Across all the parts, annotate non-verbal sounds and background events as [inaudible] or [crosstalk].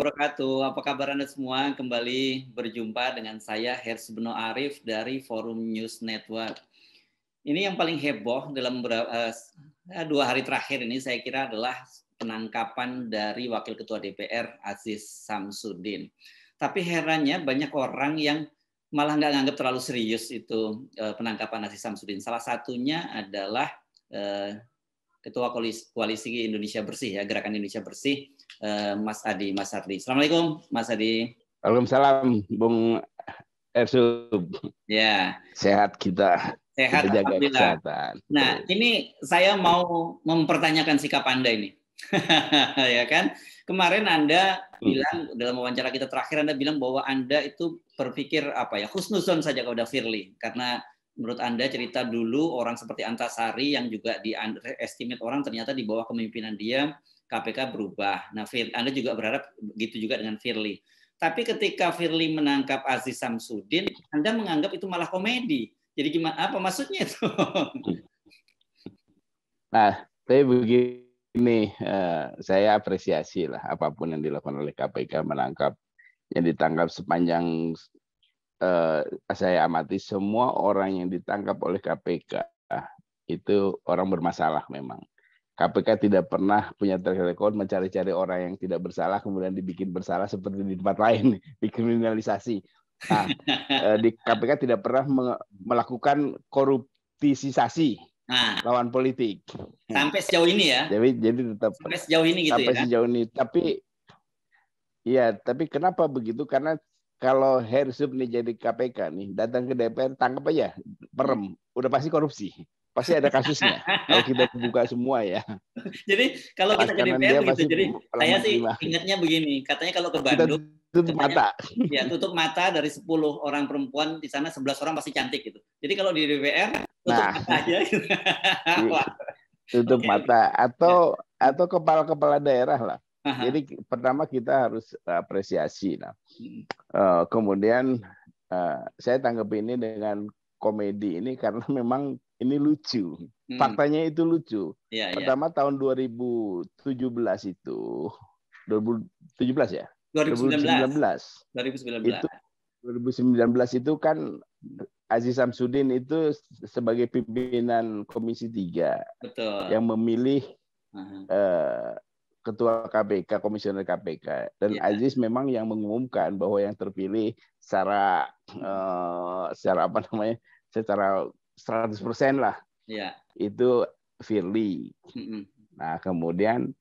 wabarakatuh. Apa kabar Anda semua? Kembali berjumpa dengan saya Hers Beno Arif dari Forum News Network. Ini yang paling heboh dalam eh, eh, dua hari terakhir ini saya kira adalah penangkapan dari Wakil Ketua DPR Aziz Samsudin. Tapi herannya banyak orang yang malah nggak nganggap terlalu serius itu eh, penangkapan Aziz Samsudin. Salah satunya adalah Ketua Koalisi Indonesia Bersih ya, Gerakan Indonesia Bersih Eh, Mas Adi, Mas Ardi. Assalamualaikum, Mas Adi. Waalaikumsalam, Bung Ersub. Ya. Sehat kita. Sehat, kita jaga Kesehatan. Nah, ini saya mau mempertanyakan sikap Anda ini. [laughs] ya kan? Kemarin Anda hmm. bilang dalam wawancara kita terakhir Anda bilang bahwa Anda itu berpikir apa ya? Khusnuzon saja kepada Firly karena menurut Anda cerita dulu orang seperti Antasari yang juga di estimate orang ternyata di bawah kepemimpinan dia KPK berubah. Nah, Anda juga berharap begitu juga dengan Firly. Tapi ketika Firly menangkap Aziz Samsudin, Anda menganggap itu malah komedi. Jadi gimana? Apa maksudnya itu? [laughs] Nah, tapi begini, eh, saya apresiasi lah apapun yang dilakukan oleh KPK menangkap yang ditangkap sepanjang eh, saya amati semua orang yang ditangkap oleh KPK itu orang bermasalah memang KPK tidak pernah punya track record mencari-cari orang yang tidak bersalah kemudian dibikin bersalah seperti di tempat lain [laughs] dikriminalisasi. Nah, [laughs] eh, di KPK tidak pernah melakukan koruptisasi nah, lawan politik. Sampai sejauh ini ya. Jadi jadi tetap sampai sejauh ini gitu sampai ya. Sampai sejauh ini, tapi iya, tapi kenapa begitu? Karena kalau Hersub nih jadi KPK nih datang ke DPR tangkap aja perem, udah pasti korupsi pasti ada kasusnya kalau kita buka semua ya. [laughs] Jadi kalau kita ke DPR begitu. Jadi gitu, saya sih ingatnya begini, katanya kalau ke Bandung kita tutup katanya, mata. [laughs] Ya, tutup mata dari 10 orang perempuan di sana 11 orang pasti cantik gitu. Jadi kalau di DPR tutup nah, mata aja gitu. [laughs] Iya. tutup okay. mata atau ya. atau kepala-kepala daerah lah. Aha. Jadi pertama kita harus apresiasi nah. Hmm. Uh, kemudian uh, saya tanggap ini dengan komedi ini karena memang ini lucu. Hmm. Faktanya itu lucu. Iya, iya. Ya, Pertama ya. tahun 2017 itu 2017 ya? 2019. 2019. Itu 2019 itu kan Aziz Samsudin itu sebagai pimpinan Komisi 3 Betul. yang memilih uh-huh. uh, ketua KPK, komisioner KPK dan yeah. Aziz memang yang mengumumkan bahwa yang terpilih secara uh, secara apa namanya? secara 100% lah. Iya. Itu Firly. Nah, kemudian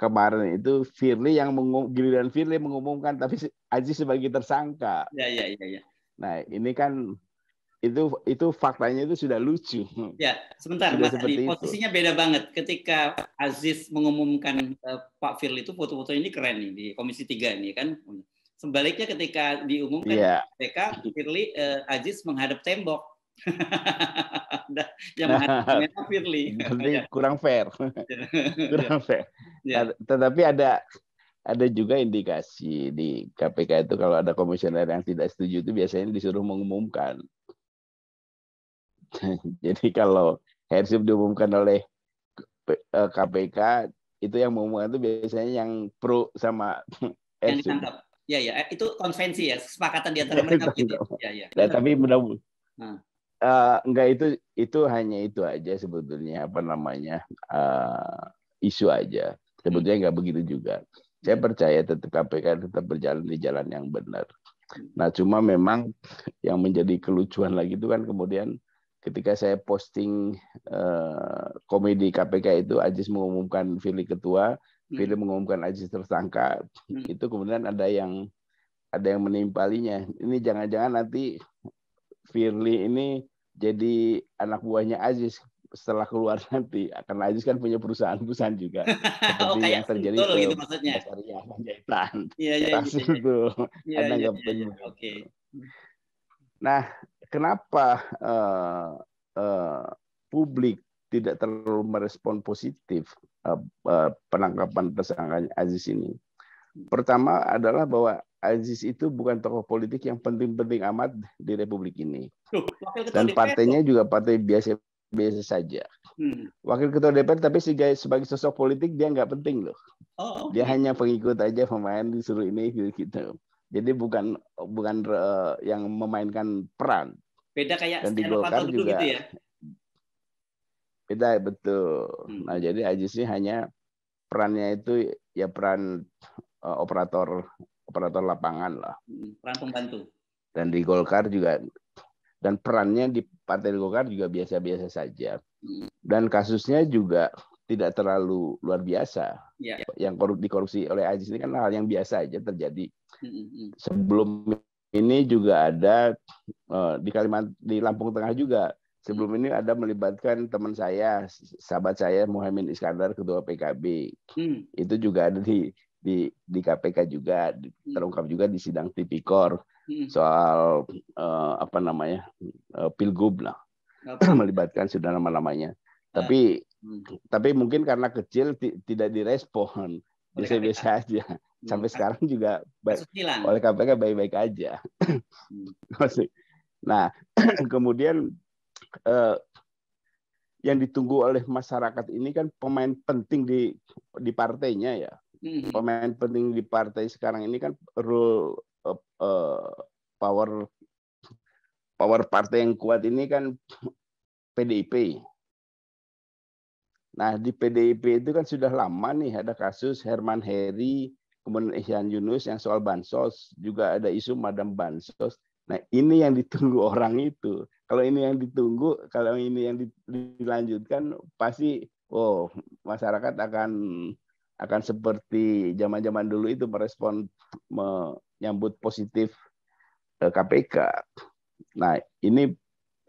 kemarin itu Firly yang mengum, giliran Firly mengumumkan tapi Aziz sebagai tersangka. Iya, iya, iya, ya. Nah, ini kan itu itu faktanya itu sudah lucu. Ya, sebentar sudah Mas Adi, posisinya itu. beda banget. Ketika Aziz mengumumkan uh, Pak Firly itu foto-foto ini keren nih di Komisi Tiga ini kan. Sebaliknya ketika diumumkan ya. mereka Firly uh, Aziz menghadap tembok [laughs] yang nah, [laughs] Firly. [laughs] Iya. kurang fair. kurang iya. fair. Ya. Tetapi ada ada juga indikasi di KPK itu kalau ada komisioner yang tidak setuju itu biasanya disuruh mengumumkan. Jadi kalau headship diumumkan oleh KPK eh, itu yang mengumumkan itu biasanya yang pro sama headship. Yang ditangkap. Ya ya, itu konvensi ya, kesepakatan di antara mereka begitu. Ya ya. Nah, iya, tapi mudah-mudahan uh, enggak itu itu hanya itu aja sebetulnya apa namanya uh, isu aja. Sebetulnya enggak begitu juga. Saya percaya tetap KPK tetap berjalan di jalan yang benar. Nah, cuma memang yang menjadi kelucuan lagi itu kan kemudian ketika saya posting uh, komedi KPK itu Ajis mengumumkan Fili ketua, hmm. Fili mengumumkan Ajis tersangka. Hmm. Itu kemudian ada yang ada yang menimpalinya. Ini jangan-jangan nanti Firly ini jadi anak buahnya Aziz setelah keluar [laughs] nanti akan Aziz kan punya perusahaan-perusahaan juga [laughs] oh, seperti oh, yang terjadi itu gitu maksudnya. ya, Panjaitan. ya, ya, itu. ya, ya. Okay. Nah, kenapa uh, uh, publik tidak terlalu merespon positif uh, uh, penangkapan tersangkanya Aziz ini? Pertama adalah bahwa Aziz itu bukan tokoh politik yang penting-penting amat di republik ini. Dan partainya juga partai biasa-biasa saja. Hmm. Wakil ketua DPR tapi sebagai, sebagai sosok politik dia nggak penting loh. Oh, oh. Dia hanya pengikut aja pemain disuruh ini gitu. gitu. Jadi bukan bukan eh, yang memainkan peran. Beda kayak Dan di Golkar juga. Gitu ya? Beda betul. Hmm. Nah jadi Aziz sih hanya perannya itu ya peran eh, operator operator lapangan lah. Hmm, peran pembantu. Dan di Golkar juga dan perannya di Partai Golkar juga biasa-biasa saja. Hmm. Dan kasusnya juga tidak terlalu luar biasa. Ya. Yang korup dikorupsi oleh Aziz ini kan hal yang biasa aja terjadi. Hmm, sebelum ini juga ada eh, di Kalimantan di Lampung Tengah juga sebelum ini ada melibatkan teman saya sahabat saya Muhammad Iskandar ketua PKB hmm. itu juga ada di di di KPK juga hmm. terungkap juga di sidang tipikor hmm. soal uh, apa namanya uh, pilgub lah [clears throat] melibatkan sudah lama-lamanya ya. tapi hmm. tapi mungkin karena kecil tidak direspon biasa-biasa aja hmm. sampai sekarang juga oleh KPK baik-baik aja [laughs] nah [clears throat] kemudian uh, yang ditunggu oleh masyarakat ini kan pemain penting di di partainya ya hmm. pemain penting di partai sekarang ini kan rule uh, uh, power power partai yang kuat ini kan PDIP. Nah di PDIP itu kan sudah lama nih ada kasus Herman Heri, kemudian Ihsan Yunus yang soal bansos juga ada isu Madam Bansos. Nah ini yang ditunggu [laughs] orang itu. Kalau ini yang ditunggu, kalau ini yang dilanjutkan pasti oh masyarakat akan akan seperti zaman-zaman dulu itu merespon menyambut positif KPK. Eh, nah, ini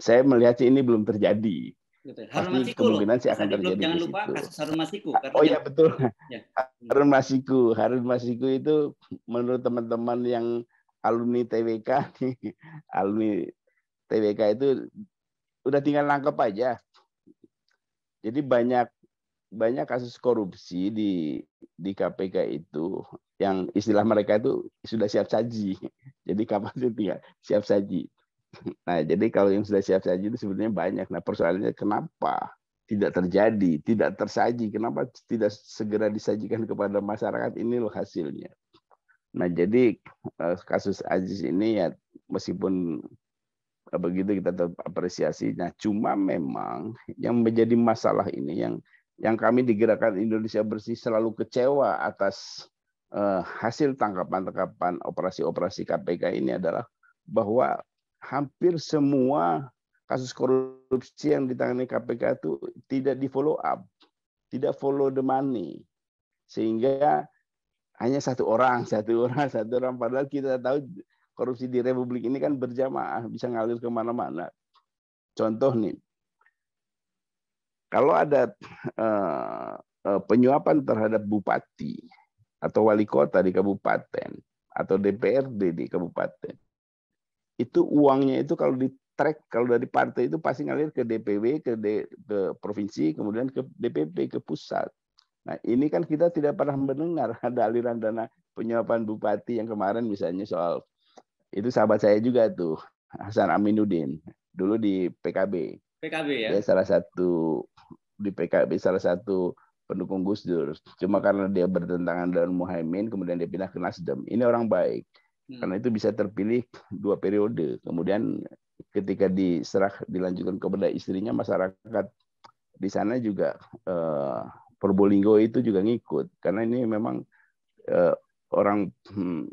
saya melihat sih ini belum terjadi. Betul. Gitu ya. Harun Masiku kemungkinan sih akan terjadi. Jangan lupa kasus Harun Masiku. Ah, oh iya betul. Ya. Harun Masiku, Harun Masiku itu menurut teman-teman yang alumni TWK [laughs] alumni TWK itu udah tinggal nangkep aja. Jadi banyak banyak kasus korupsi di di KPK itu yang istilah mereka itu sudah siap saji. [laughs] Jadi kapan sih tinggal siap saji. [laughs] Nah, jadi kalau yang sudah siap saji itu sebenarnya banyak. Nah, persoalannya kenapa tidak terjadi, tidak tersaji? Kenapa tidak segera disajikan kepada masyarakat? Ini loh hasilnya. Nah, jadi eh, kasus Aziz ini ya meskipun eh, begitu kita tetap apresiasi. Nah, cuma memang yang menjadi masalah ini yang yang kami digerakkan Indonesia Bersih selalu kecewa atas eh, hasil tangkapan-tangkapan operasi-operasi KPK ini adalah bahwa hampir semua kasus korupsi yang ditangani KPK itu tidak di follow up, tidak follow the money. Sehingga hanya satu orang, [laughs] satu orang, satu orang. Padahal kita tahu korupsi di Republik ini kan berjamaah, bisa ngalir kemana-mana. Contoh nih, kalau ada eh, eh, penyuapan terhadap bupati atau wali kota di kabupaten atau DPRD di kabupaten, itu uangnya itu kalau di track kalau dari partai itu pasti ngalir ke DPW, ke, D, ke provinsi, kemudian ke DPP, ke pusat. Nah ini kan kita tidak pernah mendengar [laughs] ada aliran dana penyuapan bupati yang kemarin misalnya soal itu sahabat saya juga tuh Hasan Aminuddin dulu di PKB PKB ya? Dia salah satu di PKB salah satu pendukung Gus Dur. Cuma karena dia bertentangan dengan Muhaimin, kemudian dia pindah ke Nasdem. Ini orang baik. Hmm. Karena itu bisa terpilih dua periode. Kemudian ketika diserah dilanjutkan kepada istrinya, masyarakat di sana juga eh, Probolinggo itu juga ngikut. Karena ini memang eh, orang hmm,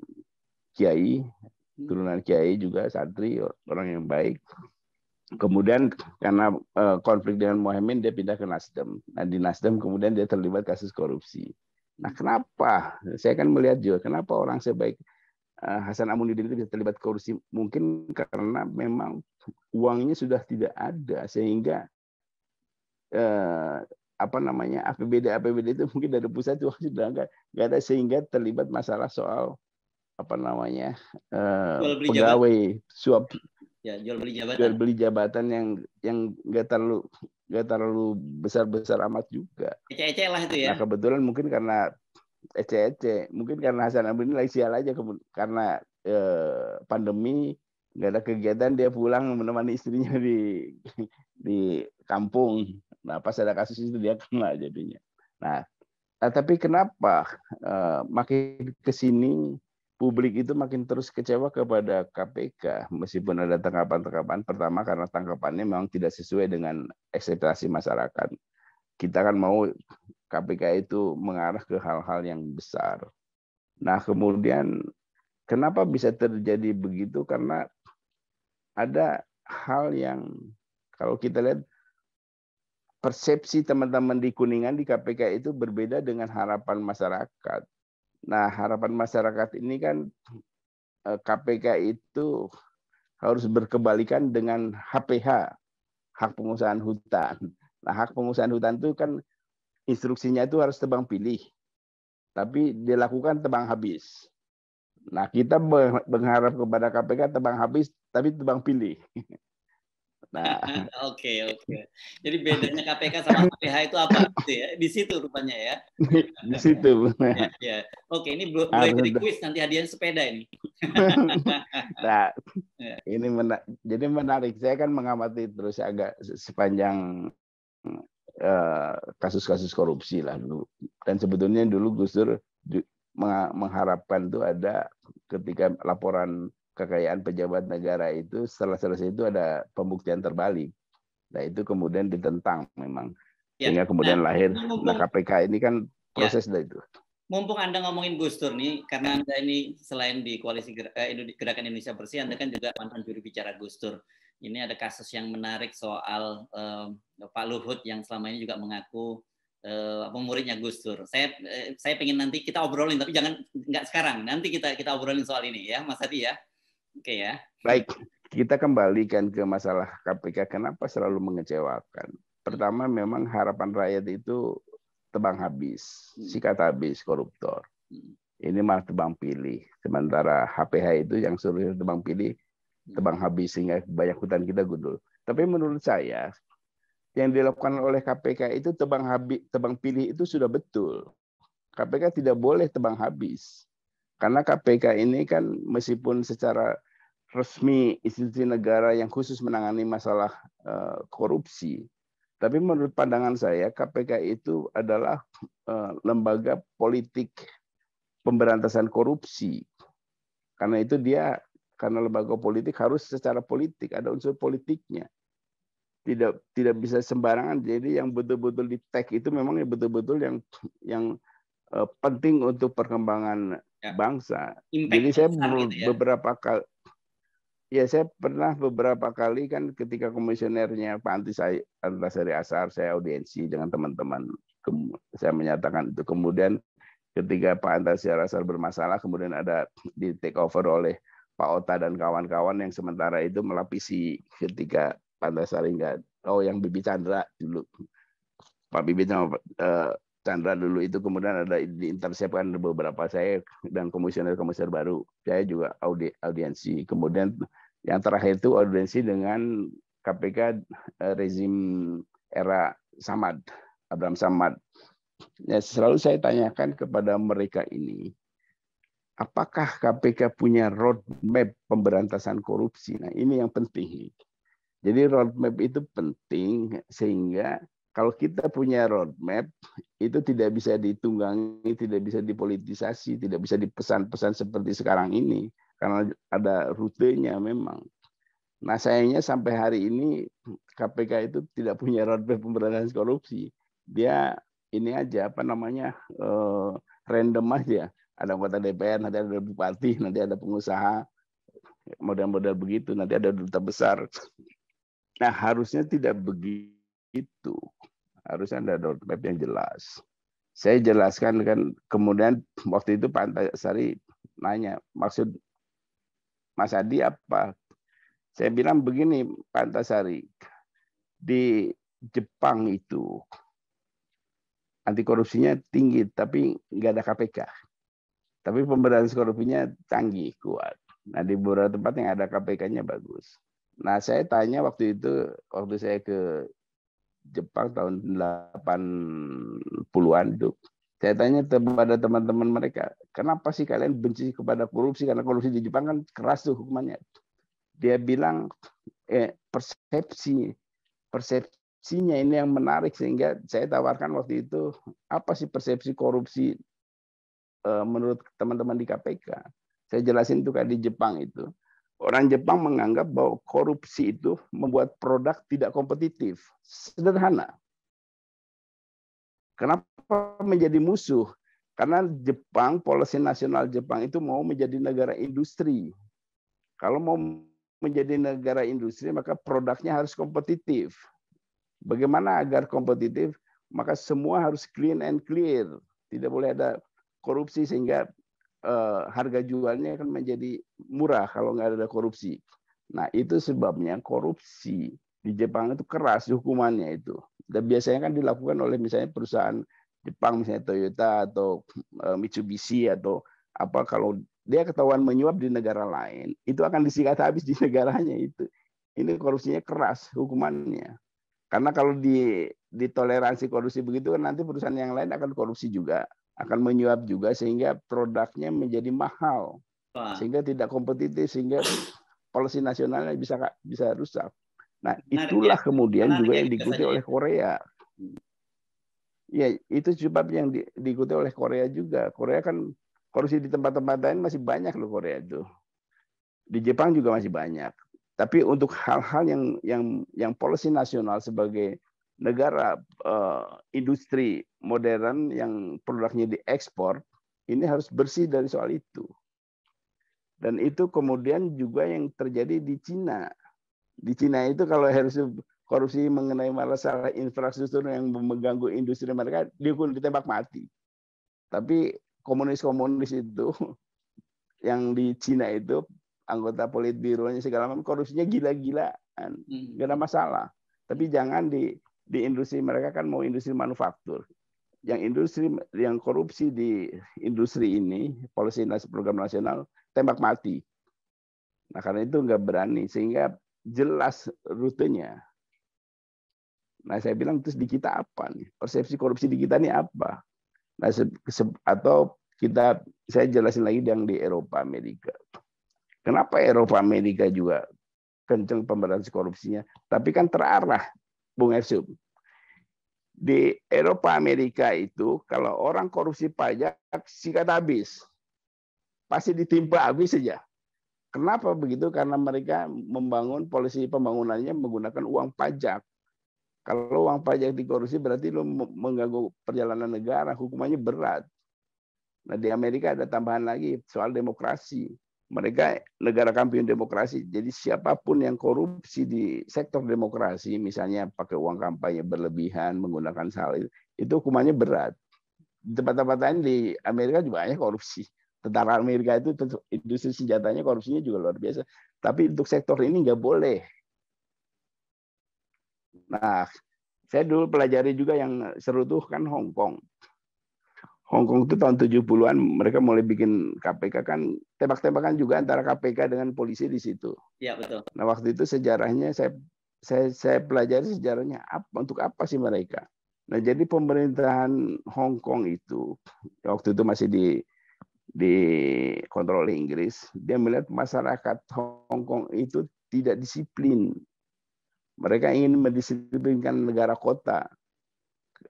kiai, hmm. turunan kiai juga santri, orang yang baik kemudian karena uh, konflik dengan Mohaimin dia pindah ke Nasdem. Nah di Nasdem kemudian dia terlibat kasus korupsi. Nah kenapa? Saya kan melihat juga kenapa orang sebaik uh, Hasan Amuniddin itu bisa terlibat korupsi mungkin karena memang uangnya sudah tidak ada sehingga uh, apa namanya APBD APBD itu mungkin dari pusat uang sudah nggak enggak ada sehingga terlibat masalah soal apa namanya uh, pegawai suap ya jual beli jabatan jual beli jabatan yang yang nggak terlalu nggak terlalu besar besar amat juga ece-ece lah itu ya nah kebetulan mungkin karena ece-ece mungkin karena Hasan ini lagi sial aja karena eh, pandemi nggak ada kegiatan dia pulang menemani istrinya di di kampung nah pas ada kasus itu dia kena jadinya nah, nah tapi kenapa eh, makin kesini publik itu makin terus kecewa kepada KPK meskipun ada tangkapan-tangkapan pertama karena tangkapannya memang tidak sesuai dengan ekspektasi masyarakat. Kita kan mau KPK itu mengarah ke hal-hal yang besar. Nah, kemudian kenapa bisa terjadi begitu? Karena ada hal yang kalau kita lihat persepsi teman-teman di Kuningan di KPK itu berbeda dengan harapan masyarakat Nah, harapan masyarakat ini kan KPK eh, itu harus berkebalikan dengan HPH, hak pengusahaan hutan. Nah, hak pengusahaan hutan itu kan instruksinya itu harus tebang pilih. Tapi dilakukan tebang habis. Nah, kita berharap kepada KPK tebang habis tapi tebang pilih. [laughs] Nah, [laughs] oke oke. Okay. Jadi bedanya KPK sama KPH itu apa gitu ya? Di situ rupanya ya. [laughs] Di situ. ya, ya. Oke, ini ah, boleh jadi kuis nanti hadiahnya sepeda ini. [laughs] nah, iya. ini mena jadi menarik. Saya kan mengamati terus agak sepanjang eh, kasus-kasus uh, korupsi lah dulu. Dan sebetulnya dulu Gus Dur mengharapkan tuh ada ketika laporan kekayaan pejabat negara itu setelah selesai itu ada pembuktian terbalik. Nah itu kemudian ditentang memang. Ya. Sehingga kemudian nah, lahir nah KPK ini kan ya. proses ya. dari itu. Mumpung Anda ngomongin Gus Dur nih, karena Anda ini selain di Koalisi eh, Gerakan Indonesia Bersih, Anda kan juga mantan juru bicara Gus Dur. Ini ada kasus yang menarik soal eh, Pak Luhut yang selama ini juga mengaku eh, apa uh, Gus Dur. Saya uh, saya pengen nanti kita obrolin tapi jangan nggak sekarang. Nanti kita kita obrolin soal ini ya, Mas Hadi ya. Oke ya. Baik, kita kembalikan ke masalah KPK. Kenapa selalu mengecewakan? Pertama, memang harapan rakyat itu tebang habis, hmm. sikat habis koruptor. Hmm. Ini malah tebang pilih. Sementara HPH itu yang suruh tebang pilih, hmm. tebang habis sehingga banyak hutan kita gundul. Tapi menurut saya yang dilakukan oleh KPK itu tebang habis, tebang pilih itu sudah betul. KPK tidak boleh tebang habis. Karena KPK ini kan meskipun secara resmi institusi negara yang khusus menangani masalah eh, korupsi, tapi menurut pandangan saya KPK itu adalah eh, lembaga politik pemberantasan korupsi. Karena itu dia karena lembaga politik harus secara politik ada unsur politiknya tidak tidak bisa sembarangan jadi yang betul-betul di tag itu memang yang betul-betul yang yang uh, penting untuk perkembangan ya. bangsa. Impact Jadi saya gitu ya. beberapa kali Ya saya pernah beberapa kali kan ketika komisionernya Pak Anti Antasari Asar saya audiensi dengan teman-teman saya menyatakan itu kemudian ketika Pak Antasari Asar bermasalah kemudian ada di take over oleh Pak Ota dan kawan-kawan yang sementara itu melapisi ketika Pak Antasari enggak oh yang Bibi Chandra dulu Pak Bibi sama eh, Chandra dulu itu kemudian ada diintersepkan beberapa saya dan komisioner-komisioner baru. Saya juga audi, audiensi. Kemudian yang terakhir itu audiensi dengan KPK eh, rezim era Samad, Abraham Samad. Ya, selalu saya tanyakan kepada mereka ini, apakah KPK punya roadmap pemberantasan korupsi? Nah, ini yang penting. Jadi roadmap itu penting sehingga kalau kita punya roadmap itu tidak bisa ditunggangi, tidak bisa dipolitisasi, tidak bisa dipesan-pesan seperti sekarang ini karena ada rutenya memang. Nah sayangnya sampai hari ini KPK itu tidak punya roadmap pemberantasan korupsi. Dia ini aja apa namanya eh, random aja. Ada anggota DPR, nanti ada bupati, nanti ada pengusaha, model-model begitu, nanti ada duta besar. Nah harusnya tidak begitu itu harusnya ada roadmap yang jelas. Saya jelaskan kan kemudian waktu itu Pak Antasari nanya maksud Mas Adi apa? Saya bilang begini Pak Antasari di Jepang itu anti korupsinya tinggi tapi nggak ada KPK. Tapi pemberantasan korupsinya canggih kuat. Nah di beberapa tempat yang ada KPK-nya bagus. Nah saya tanya waktu itu waktu saya ke Jepang tahun 80-an itu. Saya tanya kepada teman-teman mereka, kenapa sih kalian benci kepada korupsi? Karena korupsi di Jepang kan keras tuh hukumannya. Dia bilang, eh, persepsi, persepsinya ini yang menarik sehingga saya tawarkan waktu itu apa sih persepsi korupsi eh, menurut teman-teman di KPK. Saya jelasin tuh kan di Jepang itu. Orang Jepang menganggap bahwa korupsi itu membuat produk tidak kompetitif. Sederhana. Kenapa menjadi musuh? Karena Jepang, polisi nasional Jepang itu mau menjadi negara industri. Kalau mau menjadi negara industri, maka produknya harus kompetitif. Bagaimana agar kompetitif? Maka semua harus clean and clear. Tidak boleh ada korupsi sehingga Eh, harga jualnya akan menjadi murah kalau nggak ada korupsi. Nah, itu sebabnya korupsi di Jepang itu keras hukumannya itu. Dan biasanya kan dilakukan oleh misalnya perusahaan Jepang misalnya Toyota atau eh, Mitsubishi atau apa kalau dia ketahuan menyuap di negara lain, itu akan disikat habis di [laughs] negaranya itu. Ini korupsinya keras hukumannya. Karena kalau di ditoleransi korupsi begitu kan nanti perusahaan yang lain akan korupsi juga akan menyuap juga sehingga produknya menjadi mahal Wah. sehingga tidak kompetitif sehingga polisi nasionalnya bisa bisa rusak. Nah itulah ya. kemudian juga ya yang diikuti oleh Korea. Ya itu sebab yang di, diikuti oleh Korea juga. Korea kan korupsi di tempat-tempat lain masih banyak loh Korea itu. Di Jepang juga masih banyak. Tapi untuk hal-hal yang yang yang polisi nasional sebagai negara uh, industri modern yang produknya diekspor ini harus bersih dari soal itu. Dan itu kemudian juga yang terjadi di Cina. Di Cina itu kalau harus korupsi mengenai masalah infrastruktur yang mengganggu industri mereka, pun ditembak mati. Tapi komunis-komunis itu [laughs] yang di Cina itu anggota politbironya segala macam korupsinya gila-gilaan, hmm. gak ada masalah. Tapi jangan di di industri mereka kan mau industri manufaktur. Yang industri yang korupsi di industri ini, polisi program nasional tembak mati. Nah karena itu nggak berani sehingga jelas rutenya. Nah saya bilang terus di kita apa nih? Persepsi korupsi di kita ini apa? Nah atau kita saya jelasin lagi yang di Eropa Amerika. Kenapa Eropa Amerika juga kenceng pemberantasan korupsinya? Tapi kan terarah Bung Efsum. Di Eropa Amerika itu kalau orang korupsi pajak sikat habis. Pasti ditimpa habis saja. Kenapa begitu? Karena mereka membangun polisi pembangunannya menggunakan uang pajak. Kalau uang pajak dikorupsi berarti lo mengganggu perjalanan negara, hukumannya berat. Nah di Amerika ada tambahan lagi soal demokrasi mereka negara kampiun demokrasi. Jadi siapapun yang korupsi di sektor demokrasi, misalnya pakai uang kampanye berlebihan, menggunakan salin, itu hukumannya berat. Di tempat-tempat lain di Amerika juga banyak korupsi. Tentara Amerika itu industri senjatanya korupsinya juga luar biasa. Tapi untuk sektor ini nggak boleh. Nah, saya dulu pelajari juga yang seru tuh kan Hong Kong. Hong Kong itu tahun 70-an mereka mulai bikin KPK kan tembak-tembakan juga antara KPK dengan polisi di situ. Iya betul. Nah waktu itu sejarahnya saya saya saya pelajari sejarahnya apa untuk apa sih mereka. Nah jadi pemerintahan Hong Kong itu waktu itu masih di dikontrol oleh Inggris, dia melihat masyarakat Hong Kong itu tidak disiplin. Mereka ingin mendisiplinkan negara kota.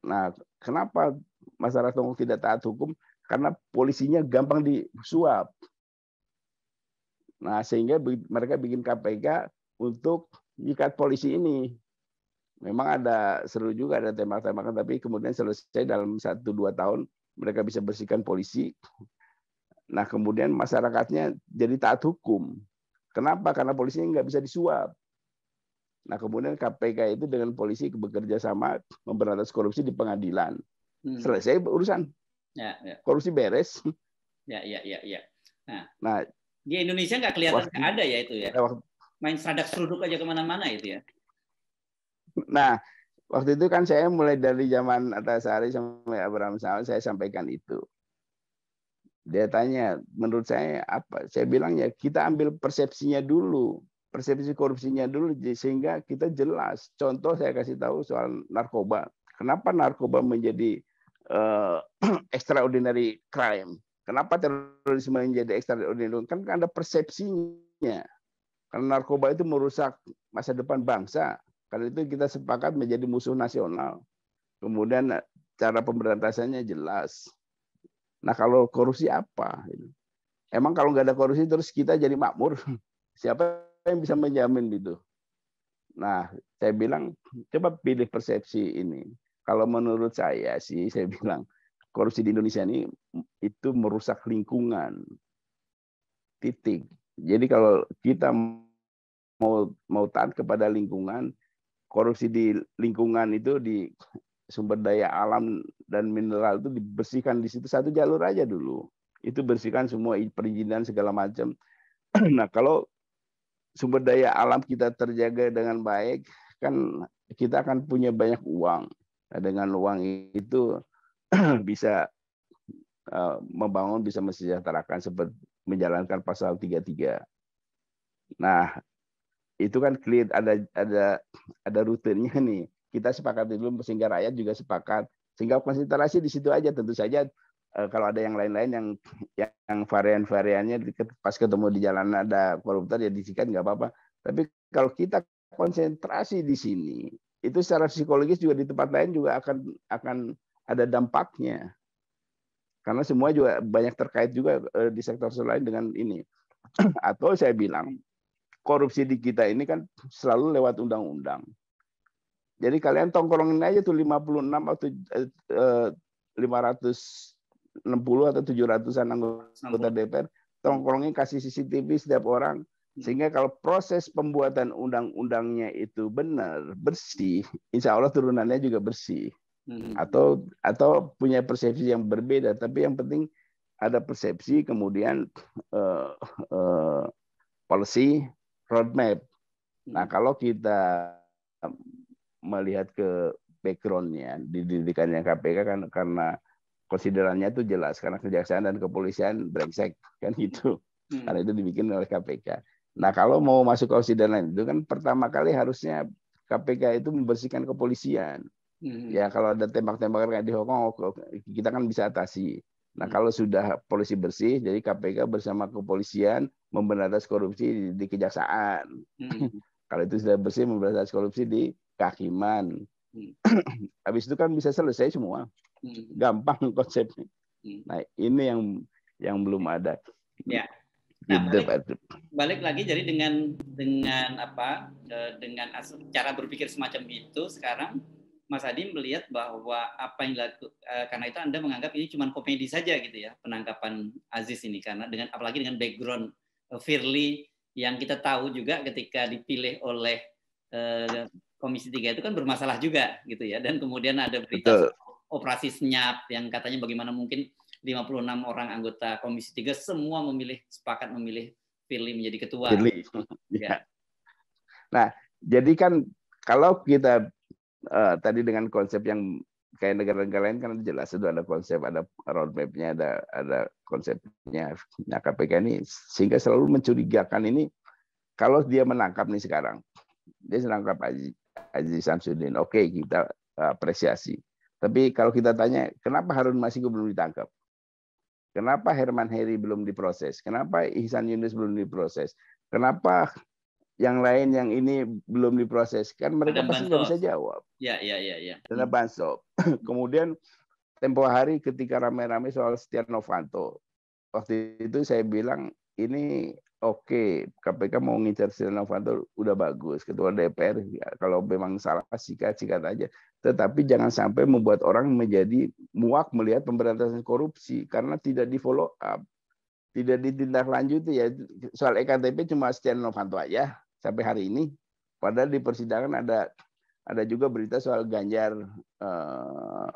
Nah, kenapa masyarakat Hongkong tidak taat hukum karena polisinya gampang disuap. Nah, sehingga mereka bikin KPK untuk nyikat polisi ini. Memang ada seru juga ada tembak-tembakan, tapi kemudian selesai dalam satu dua tahun mereka bisa bersihkan polisi. Nah, kemudian masyarakatnya jadi taat hukum. Kenapa? Karena polisinya nggak bisa disuap. Nah, kemudian KPK itu dengan polisi bekerja sama memberantas korupsi di pengadilan hmm. selesai urusan. Ya, ya. Korupsi beres. Ya, ya, ya, ya. Nah, nah di Indonesia nggak kelihatan waktu, ada ya itu ya. ya waktu, Main sadak seruduk aja kemana-mana itu ya. Nah, waktu itu kan saya mulai dari zaman Atasari sampai Abraham Samad saya sampaikan itu. Dia tanya, menurut saya apa? Saya bilang ya kita ambil persepsinya dulu, persepsi korupsinya dulu sehingga kita jelas. Contoh saya kasih tahu soal narkoba. Kenapa narkoba menjadi uh, [clears throat] extraordinary crime. Kenapa terorisme menjadi extraordinary? Kan, kan ada persepsinya. Karena narkoba itu merusak masa depan bangsa. Karena itu kita sepakat menjadi musuh nasional. Kemudian eh, cara pemberantasannya jelas. Nah kalau korupsi apa? Emang kalau nggak ada korupsi terus kita jadi makmur? [laughs] Siapa yang bisa menjamin itu? Nah saya bilang coba pilih persepsi ini. Kalau menurut saya sih, saya bilang korupsi di Indonesia ini itu merusak lingkungan. Titik. Jadi kalau kita mau mau taat kepada lingkungan, korupsi di lingkungan itu di sumber daya alam dan mineral itu dibersihkan di situ satu jalur aja dulu. Itu bersihkan semua perizinan segala macam. [clears throat] Nah, kalau sumber daya alam kita terjaga dengan baik, kan kita akan punya banyak uang. Nah, dengan uang itu [clears throat] bisa uh, membangun, bisa mensejahterakan seperti menjalankan pasal 33. Nah, itu kan clear ada ada ada rutinnya nih. Kita sepakat dulu sehingga rakyat juga sepakat. Sehingga konsentrasi di situ aja tentu saja uh, kalau ada yang lain-lain yang yang varian-variannya pas ketemu di jalan ada koruptor ya disikat nggak apa-apa. Tapi kalau kita konsentrasi di sini, itu secara psikologis juga di tempat lain juga akan akan ada dampaknya karena semua juga banyak terkait juga eh, di sektor selain dengan ini [clears throat] atau saya bilang korupsi di kita ini kan selalu lewat undang-undang jadi kalian tongkrongin aja tuh 56 atau 560 eh, eh, atau 700-an anggota DPR tongkrongin kasih CCTV setiap orang sehingga kalau proses pembuatan undang-undangnya itu benar, bersih, insya Allah turunannya juga bersih. Hmm. Atau atau punya persepsi yang berbeda, tapi yang penting ada persepsi, kemudian uh, uh, policy, roadmap. Hmm. Nah kalau kita melihat ke backgroundnya di didikannya KPK kan karena konsiderannya itu jelas karena kejaksaan dan kepolisian brengsek kan itu hmm. karena itu dibikin oleh KPK Nah kalau mau masuk korupsi dan lain itu kan pertama kali harusnya KPK itu membersihkan kepolisian. Hmm. Ya kalau ada tembak-tembakan kayak di Hongkong kita kan bisa atasi. Nah hmm. kalau sudah polisi bersih, jadi KPK bersama kepolisian memberantas korupsi di, di kejaksaan. Hmm. [laughs] kalau itu sudah bersih memberantas korupsi di kehakiman. Hmm. [clears throat] Habis itu kan bisa selesai semua. Hmm. Gampang [laughs] konsepnya. Hmm. Nah ini yang yang belum ada. Ya gitu Nah, balik, balik lagi jadi dengan dengan apa eh, dengan cara berpikir semacam itu sekarang Mas Adi melihat bahwa apa yang laku, eh, karena itu Anda menganggap ini cuma komedi saja gitu ya penangkapan Aziz ini karena dengan apalagi dengan background eh, Firly yang kita tahu juga ketika dipilih oleh Komisi tiga itu kan bermasalah juga gitu ya dan kemudian ada berita operasi senyap yang katanya bagaimana mungkin 56 orang anggota Komisi 3 semua memilih sepakat memilih Firly menjadi ketua. Firly. [laughs] ya. Iya. Nah, jadi kan kalau kita uh, tadi dengan konsep yang kayak negara-negara lain kan jelas itu ada konsep, ada roadmap-nya, ada ada konsepnya. Nah KPK ini sehingga selalu mencurigakan ini kalau dia menangkap nih sekarang, dia menangkap Aziz, Aziz Samsudin, oke okay, kita eh, apresiasi. Tapi kalau kita tanya kenapa Harun Masiku belum ditangkap, Kenapa Herman Heri belum diproses? Kenapa Ihsan Yunus belum diproses? Kenapa yang lain yang ini belum diproses? Kan mereka pasti nggak bisa jawab. Ya, ya, ya, ya. Dana bansos. [clears throat] Kemudian tempo hari ketika rame-rame soal Setia Novanto. Waktu itu saya bilang ini oke, okay, KPK mau ngincar Setia Novanto udah bagus. Ketua DPR ya, kalau memang salah sikat sikat aja tetapi jangan sampai membuat orang menjadi muak melihat pemberantasan korupsi karena tidak di follow up, tidak ditindaklanjuti ya soal EKTP cuma Setia Novanto aja sampai hari ini. Padahal di persidangan ada ada juga berita soal Ganjar eh,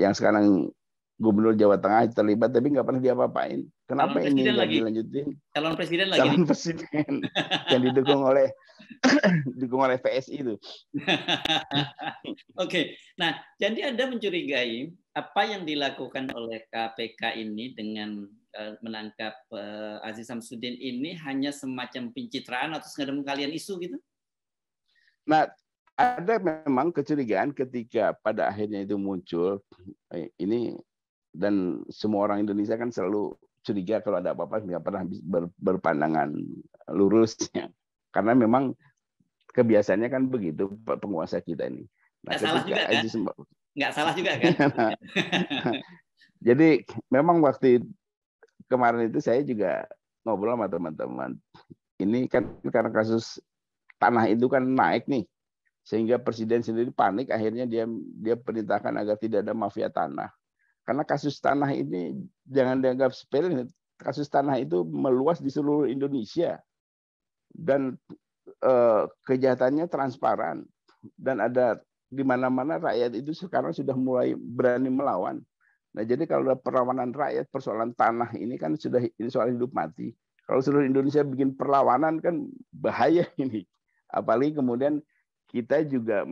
yang sekarang Gubernur Jawa Tengah terlibat tapi nggak pernah diapa-apain. Kenapa calon ini nggak dilanjutin? Calon presiden lagi. Calon presiden [laughs] yang didukung oleh [laughs] dukungan FPSI itu. [laughs] Oke, okay. nah jadi Anda mencurigai apa yang dilakukan oleh KPK ini dengan eh, menangkap eh, Aziz Samsudin ini hanya semacam pencitraan atau sekedar kalian isu gitu? Nah, ada memang kecurigaan ketika pada akhirnya itu muncul eh, ini dan semua orang Indonesia kan selalu curiga kalau ada apa-apa nggak pernah berpandangan lurusnya karena memang kebiasaannya kan begitu penguasa kita ini. Nah, Gak salah juga kan? Aziz... Nggak salah juga kan? [laughs] Nah. Jadi memang waktu kemarin itu saya juga ngobrol sama teman-teman. Ini kan karena kasus tanah itu kan naik nih, sehingga presiden sendiri panik. Akhirnya dia dia perintahkan agar tidak ada mafia tanah. Karena kasus tanah ini jangan dianggap sepele. Kasus tanah itu meluas di seluruh Indonesia dan eh, kejahatannya transparan dan ada di mana-mana rakyat itu sekarang sudah mulai berani melawan. Nah, jadi kalau ada perlawanan rakyat, persoalan tanah ini kan sudah ini soal hidup mati. Kalau seluruh Indonesia bikin perlawanan kan bahaya [laughs] ini. Apalagi kemudian kita juga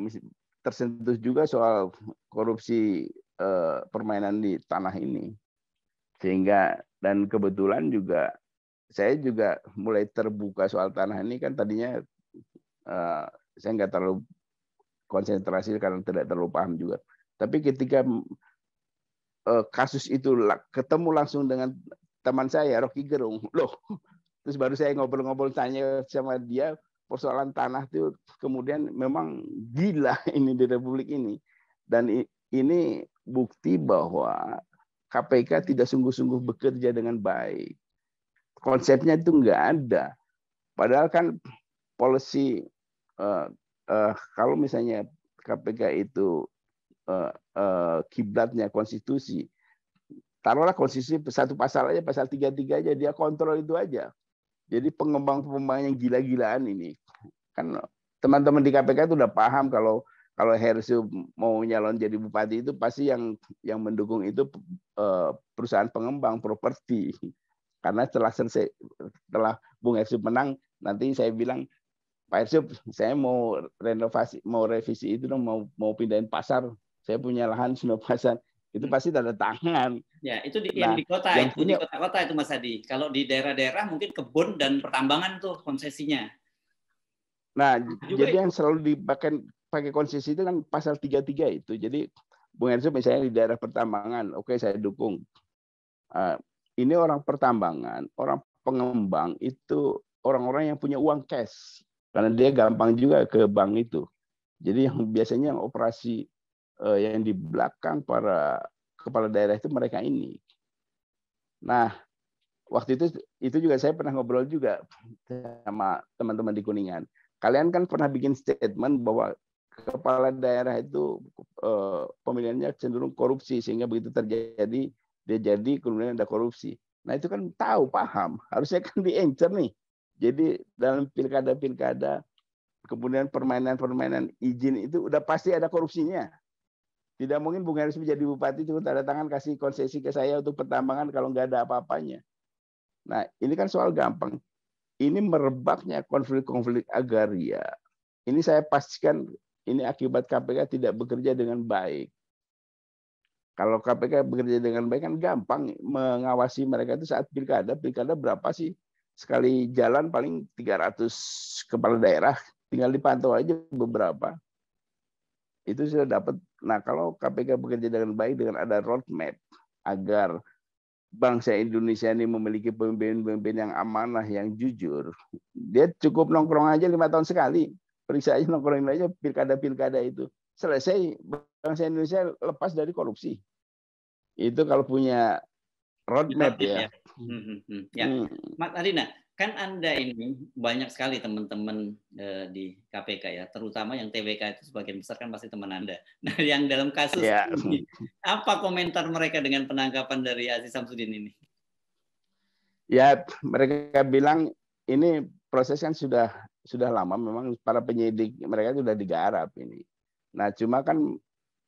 tersentuh juga soal korupsi eh, permainan di tanah ini. Sehingga dan kebetulan juga saya juga mulai terbuka soal tanah ini kan tadinya uh, saya nggak terlalu konsentrasi karena tidak terlalu paham juga. Tapi ketika uh, kasus itu ketemu langsung dengan teman saya Rocky Gerung, [laughs] loh, terus baru saya ngobrol-ngobrol tanya sama dia persoalan tanah itu kemudian memang gila [laughs] ini di Republik ini dan ini bukti bahwa KPK tidak sungguh-sungguh bekerja dengan baik konsepnya itu nggak ada. Padahal kan polisi uh, eh, uh, eh, kalau misalnya KPK itu uh, uh, kiblatnya konstitusi, taruhlah konstitusi satu pasal aja pasal tiga tiga aja dia kontrol itu aja. Jadi pengembang-pengembang yang gila-gilaan ini kan teman-teman di KPK itu udah paham kalau kalau Hersu mau nyalon jadi bupati itu pasti yang yang mendukung itu perusahaan pengembang properti. Karena setelah sensei, setelah Bung Ersub menang, nanti saya bilang Pak Ersub, saya mau renovasi, mau revisi itu dong, mau mau pindahin pasar. Saya punya lahan sudah pasar. Itu hmm. pasti tanda tangan. Ya, itu di, nah, yang di kota, yang itu punya, di kota-kota itu Mas Adi. Kalau di daerah-daerah mungkin kebun dan pertambangan tuh konsesinya. Nah, nah Juga jadi itu. yang selalu dipakai pakai konsesi itu kan pasal 33 itu. Jadi Bung Enzo misalnya di daerah pertambangan, oke okay, saya dukung. Uh, ini orang pertambangan, orang pengembang itu orang-orang yang punya uang cash karena dia gampang juga ke bank itu. Jadi yang biasanya yang operasi eh, yang di belakang para kepala daerah itu mereka ini. Nah, waktu itu itu juga saya pernah ngobrol juga sama teman-teman di Kuningan. Kalian kan pernah bikin statement bahwa kepala daerah itu eh, pemilihannya cenderung korupsi sehingga begitu terjadi dia jadi kemudian ada korupsi. Nah itu kan tahu, paham. Harusnya kan diencer nih. Jadi dalam pilkada-pilkada, kemudian permainan-permainan izin itu udah pasti ada korupsinya. Tidak mungkin Bung Haris menjadi bupati cuma tanda tangan kasih konsesi ke saya untuk pertambangan kalau nggak ada apa-apanya. Nah ini kan soal gampang. Ini merebaknya konflik-konflik agraria. Ini saya pastikan ini akibat KPK tidak bekerja dengan baik. Kalau KPK bekerja dengan baik kan gampang mengawasi mereka itu saat pilkada. Pilkada berapa sih? Sekali jalan paling 300 kepala daerah. Tinggal dipantau aja beberapa. Itu sudah dapat. Nah kalau KPK bekerja dengan baik dengan ada roadmap agar bangsa Indonesia ini memiliki pemimpin-pemimpin yang amanah, yang jujur. Dia cukup nongkrong aja lima tahun sekali. Periksa aja nongkrongin aja pilkada-pilkada itu selesai bangsa Indonesia lepas dari korupsi. Itu kalau punya roadmap ya. ya. ya. Hmm. hmm, hmm. Arina, ya. hmm. kan Anda ini banyak sekali teman-teman eh, di KPK ya, terutama yang TWK itu sebagian besar kan pasti teman Anda. [laughs] Nah, yang dalam kasus ya. ini, apa komentar mereka dengan penangkapan dari Aziz Samsudin ini? Ya, mereka bilang ini proses kan sudah sudah lama memang para penyidik mereka sudah digarap ini. Nah, cuma kan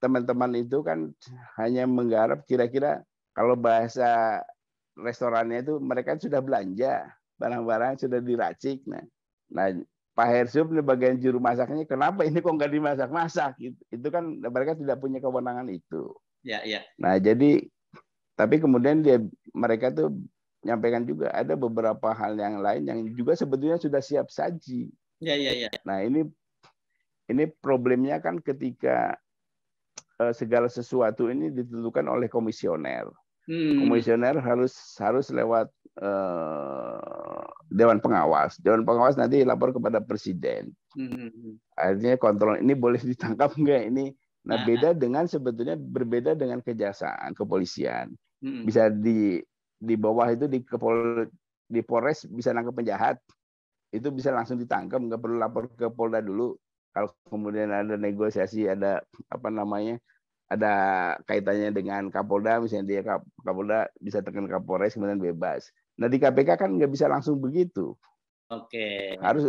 teman-teman itu kan hanya menggarap kira-kira kalau bahasa restorannya itu mereka sudah belanja, barang-barang sudah diracik. Nah, nah Pak Hersup di bagian juru masaknya kenapa ini kok nggak dimasak-masak itu, itu kan mereka tidak punya kewenangan itu. Ya, ya. Nah, jadi tapi kemudian dia mereka tuh nyampaikan juga ada beberapa hal yang lain yang juga sebetulnya sudah siap saji. Ya, ya, ya. Nah, ini ini problemnya kan ketika eh, segala sesuatu ini ditentukan oleh komisioner. Hmm. Komisioner harus harus lewat uh, dewan pengawas. Dewan pengawas nanti lapor kepada presiden. Hmm. hmm, hmm. Artinya kontrol ini boleh ditangkap enggak ini. Nah, ah, beda ah. dengan sebetulnya berbeda dengan kejaksaan, kepolisian. Hmm, hmm. Bisa di di bawah itu di kepol di Polres bisa nangkep penjahat. Itu bisa langsung ditangkap, nggak perlu lapor ke Polda dulu kalau kemudian ada negosiasi ada apa namanya ada kaitannya dengan Kapolda misalnya dia Kapolda bisa tekan Kapolres kemudian bebas. Nah di KPK kan nggak bisa langsung begitu. Oke. Okay. Harus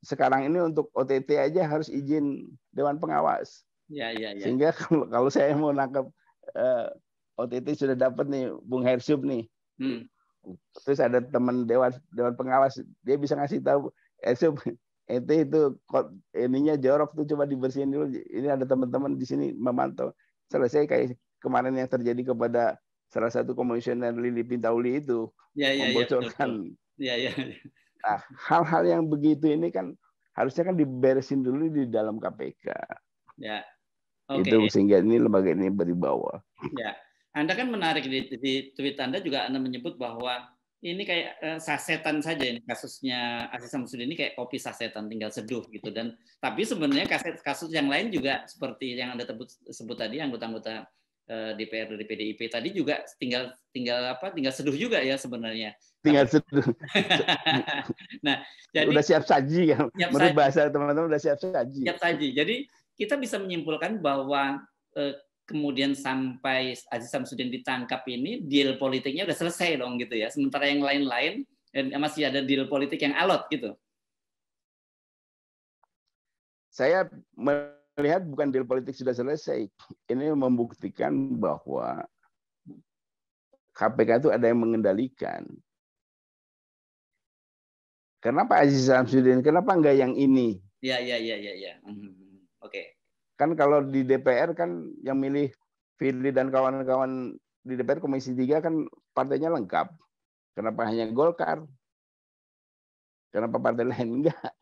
sekarang ini untuk OTT aja harus izin Dewan Pengawas. Ya ya ya. Sehingga [laughs] kalau, kalau saya mau nangkap uh, eh, OTT sudah dapat nih Bung Hersub nih. Hmm. Terus ada teman Dewan Dewan Pengawas dia bisa ngasih tahu Hersub itu itu ininya jorok tuh coba dibersihin dulu. Ini ada teman-teman di sini memantau. Selesai kayak kemarin yang terjadi kepada salah satu komisioner Lili Pintauli itu ya, ya, ya membocorkan. Ya, ya, ya. Nah, hal-hal yang begitu ini kan harusnya kan diberesin dulu di dalam KPK. Ya. Okay. Itu sehingga ini lembaga ini beri bawah. Ya. Anda kan menarik di, di tweet Anda juga Anda menyebut bahwa ini kayak uh, sasetan saja ini kasusnya Aziz Samsudin ini kayak kopi sasetan tinggal seduh gitu dan tapi sebenarnya kasus kasus yang lain juga seperti yang Anda sebut, sebut tadi anggota-anggota uh, DPR dari PDIP tadi juga tinggal tinggal apa tinggal seduh juga ya sebenarnya tinggal seduh [laughs] nah jadi udah siap saji ya siap menurut saji. bahasa teman-teman udah siap saji siap saji jadi kita bisa menyimpulkan bahwa uh, kemudian sampai Aziz Samsudin ditangkap ini deal politiknya udah selesai dong gitu ya. Sementara yang lain-lain masih ada deal politik yang alot gitu. Saya melihat bukan deal politik sudah selesai. Ini membuktikan bahwa KPK itu ada yang mengendalikan. Kenapa Aziz Samsudin? Kenapa enggak yang ini? Ya, ya, ya, ya, ya. Mhm, mhm. Oke. Okay kan kalau di DPR kan yang milih Firly dan kawan-kawan di DPR Komisi 3 kan partainya lengkap. Kenapa hanya Golkar? Kenapa partai lain enggak?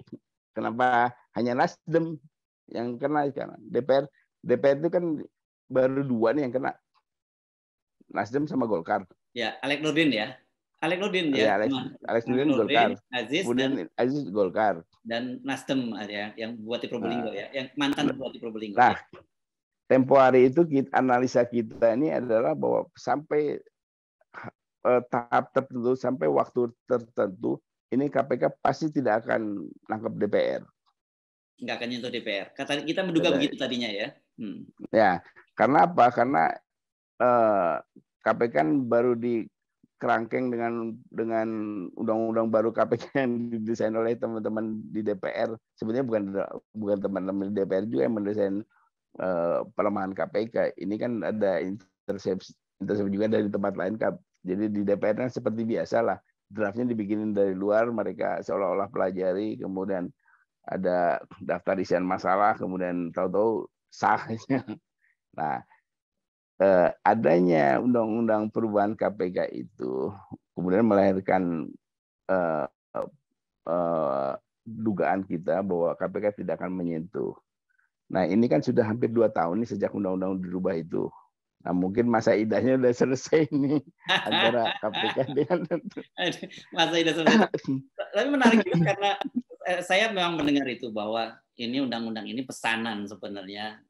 Kenapa hanya Nasdem yang kena sekarang? DPR DPR itu kan baru dua nih yang kena. Nasdem sama Golkar. Ya, Alek Nurdin ya. Alex Nurdin ya. ya Alex, Alex Nurdin Golkar. Aziz Budin, dan, Aziz Golkar. Dan Nasdem ya yang buat di Probolinggo nah. ya, yang mantan buat di Probolinggo. Nah, ya. tempo hari itu kita, analisa kita ini adalah bahwa sampai eh, tahap tertentu sampai waktu tertentu ini KPK pasti tidak akan nangkep DPR. Nggak akan nyentuh DPR. Kata kita menduga Jadi, begitu tadinya ya. Hmm. Ya, karena apa? Karena eh, KPK kan baru di kerangkeng dengan dengan undang-undang baru KPK yang didesain oleh teman-teman di DPR sebenarnya bukan bukan teman-teman di DPR juga yang mendesain uh, pelemahan KPK ini kan ada intersepsi intersepsi juga dari tempat lain jadi di DPR kan seperti biasa lah draftnya dibikinin dari luar mereka seolah-olah pelajari kemudian ada daftar isian masalah kemudian tahu-tahu sah [laughs] nah eh, adanya undang-undang perubahan KPK itu kemudian melahirkan eh, eh, dugaan kita bahwa KPK tidak akan menyentuh. Nah ini kan sudah hampir dua tahun nih sejak undang-undang dirubah itu. Nah mungkin masa idahnya sudah selesai nih [laughs] antara KPK dengan masa idah selesai. [laughs] Tapi menarik juga karena eh, saya memang mendengar itu bahwa ini undang-undang ini pesanan sebenarnya,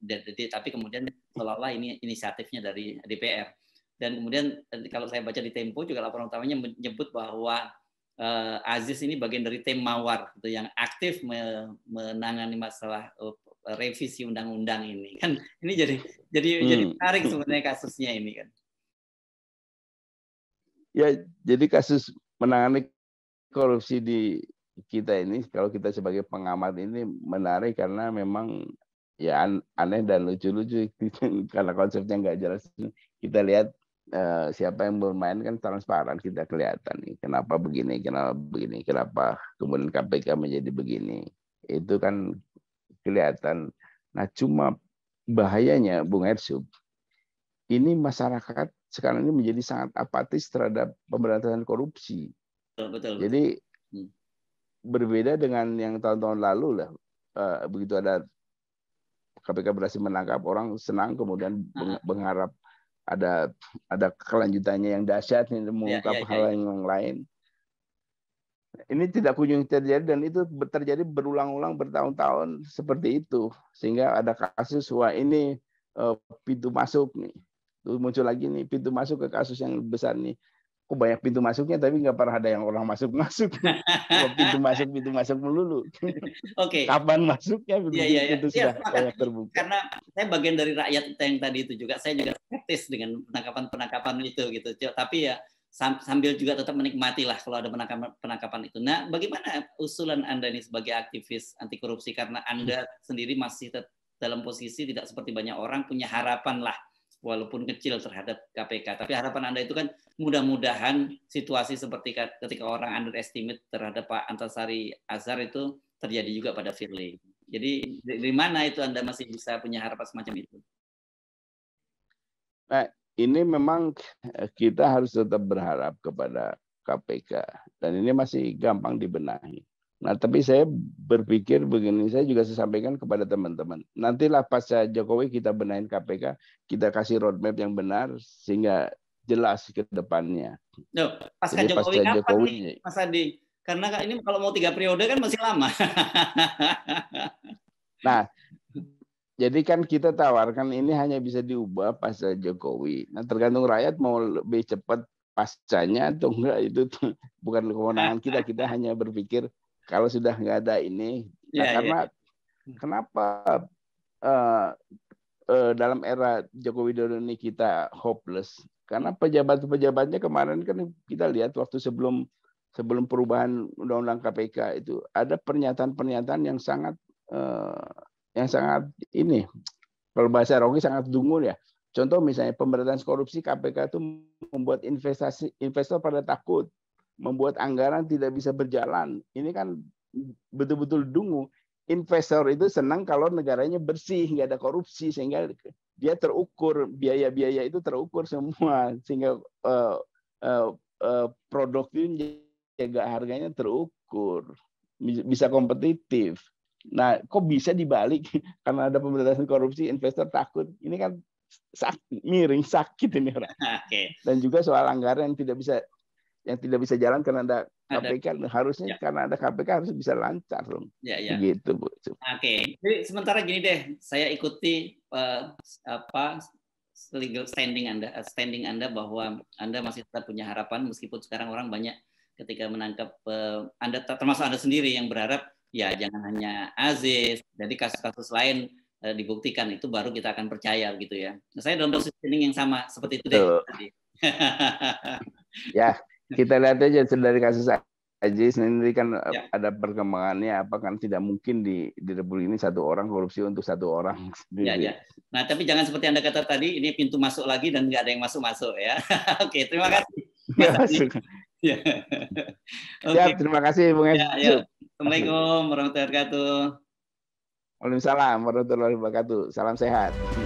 tapi kemudian seolah-olah ini inisiatifnya dari DPR. Dan kemudian eh, kalau saya baca di Tempo juga laporan utamanya menyebut bahwa uh, Aziz ini bagian dari tim Mawar gitu, yang aktif me menangani masalah uh, revisi undang-undang ini kan ini jadi jadi hmm. jadi menarik sebenarnya kasusnya ini kan ya jadi kasus menangani korupsi di kita ini kalau kita sebagai pengamat ini menarik karena memang ya aneh dan lucu-lucu [laughs] gitu. karena konsepnya nggak jelas kita lihat uh, siapa yang bermain kan transparan kita kelihatan nih kenapa begini kenapa begini kenapa kemudian KPK menjadi begini itu kan kelihatan nah cuma bahayanya Bung Ersub ini masyarakat sekarang ini menjadi sangat apatis terhadap pemberantasan korupsi betul, betul. jadi berbeda dengan yang tahun-tahun lalu lah. Uh, begitu ada KPK berhasil menangkap orang senang kemudian mengharap ada ada kelanjutannya yang dahsyat yang mengungkap ya, ya, ya, hal ya. yang lain. Ini tidak kunjung terjadi dan itu terjadi berulang-ulang bertahun-tahun seperti itu sehingga ada kasus wah ini eh, pintu masuk nih. tuh muncul lagi nih pintu masuk ke kasus yang besar nih kok banyak pintu masuknya tapi nggak pernah ada yang orang masuk [laughs] masuk pintu masuk pintu masuk melulu [laughs] oke okay. kapan masuknya pintu, yeah, yeah, ya. itu sudah ya, banyak terbuka karena saya bagian dari rakyat yang tadi itu juga saya juga skeptis dengan penangkapan penangkapan itu gitu tapi ya sambil juga tetap menikmati lah kalau ada penangkapan penangkapan itu nah bagaimana usulan anda nih sebagai aktivis anti korupsi karena anda sendiri masih dalam posisi tidak seperti banyak orang punya harapan lah walaupun kecil terhadap KPK. Tapi harapan Anda itu kan mudah-mudahan situasi seperti ketika orang underestimate terhadap Pak Antasari Azhar itu terjadi juga pada Firly. Jadi dari mana itu Anda masih bisa punya harapan semacam itu? Nah, ini memang eh, kita harus tetap berharap kepada KPK dan ini masih gampang dibenahi. Nah, tapi saya berpikir begini, saya juga saya sampaikan kepada teman-teman. Nantilah pasca Jokowi kita benahin KPK, kita kasih roadmap yang benar sehingga jelas ke depannya. pasca Jokowi pasca kapan nih, Mas Adi? Karena ini kalau mau tiga periode kan masih lama. [laughs] nah, jadi kan kita tawarkan ini hanya bisa diubah pasca Jokowi. Nah, tergantung rakyat mau lebih cepat pascanya atau enggak itu [laughs] bukan kewenangan kita. Kita hanya berpikir kalau sudah nggak ada ini nah, iya, iya, karena ya. kenapa uh, uh, dalam era Joko Widodo ini kita hopeless karena pejabat-pejabatnya kemarin kan kita lihat waktu sebelum sebelum perubahan undang-undang KPK itu ada pernyataan-pernyataan yang sangat uh, yang sangat ini kalau bahasa Rocky sangat dungu ya Contoh misalnya pemberantasan korupsi KPK itu membuat investasi investor pada takut membuat anggaran tidak bisa berjalan. Ini kan betul-betul dungu. Investor itu senang kalau negaranya bersih, nggak ada korupsi, sehingga dia terukur biaya-biaya itu terukur semua, [laughs] sehingga uh, eh, uh, eh, uh, eh, produknya jaga harganya terukur, bisa kompetitif. Nah, kok bisa dibalik [laughs] karena ada pemberantasan korupsi, investor takut. Ini kan sak miring sakit ini [laughs] Okay. Dan juga soal anggaran yang tidak bisa yang tidak bisa jalan karena ada KPK harusnya ya. karena ada KPK harus bisa lancar dong. Ya, ya. Gitu bu. Oke, okay. jadi sementara gini deh, saya ikuti uh, apa legal standing anda, eh, standing anda bahwa anda masih tetap punya harapan meskipun sekarang orang banyak ketika menangkap uh, anda termasuk anda sendiri yang berharap ya jangan hanya Aziz, jadi kasus-kasus lain uh, dibuktikan itu baru kita akan percaya gitu ya. Nah, saya dalam posisi standing yang sama seperti itu deh. Tadi. [laughs] ya, kita lihat aja dari kasus Aziz nanti kan eh, ya. ada perkembangannya apa kan tidak mungkin di di Republik ini satu orang korupsi untuk satu orang hmm. Ya, ya. Nah, tapi jangan seperti Anda kata tadi ini pintu masuk lagi dan nggak ada yang masuk-masuk ya. [laughs] Oke, terima kasih. [laughs] [laughs] Ya, okay. Siap, terima kasih Bung ya, ya. Assalamualaikum warahmatullahi wabarakatuh. Waalaikumsalam warahmatullahi wabarakatuh. Salam sehat.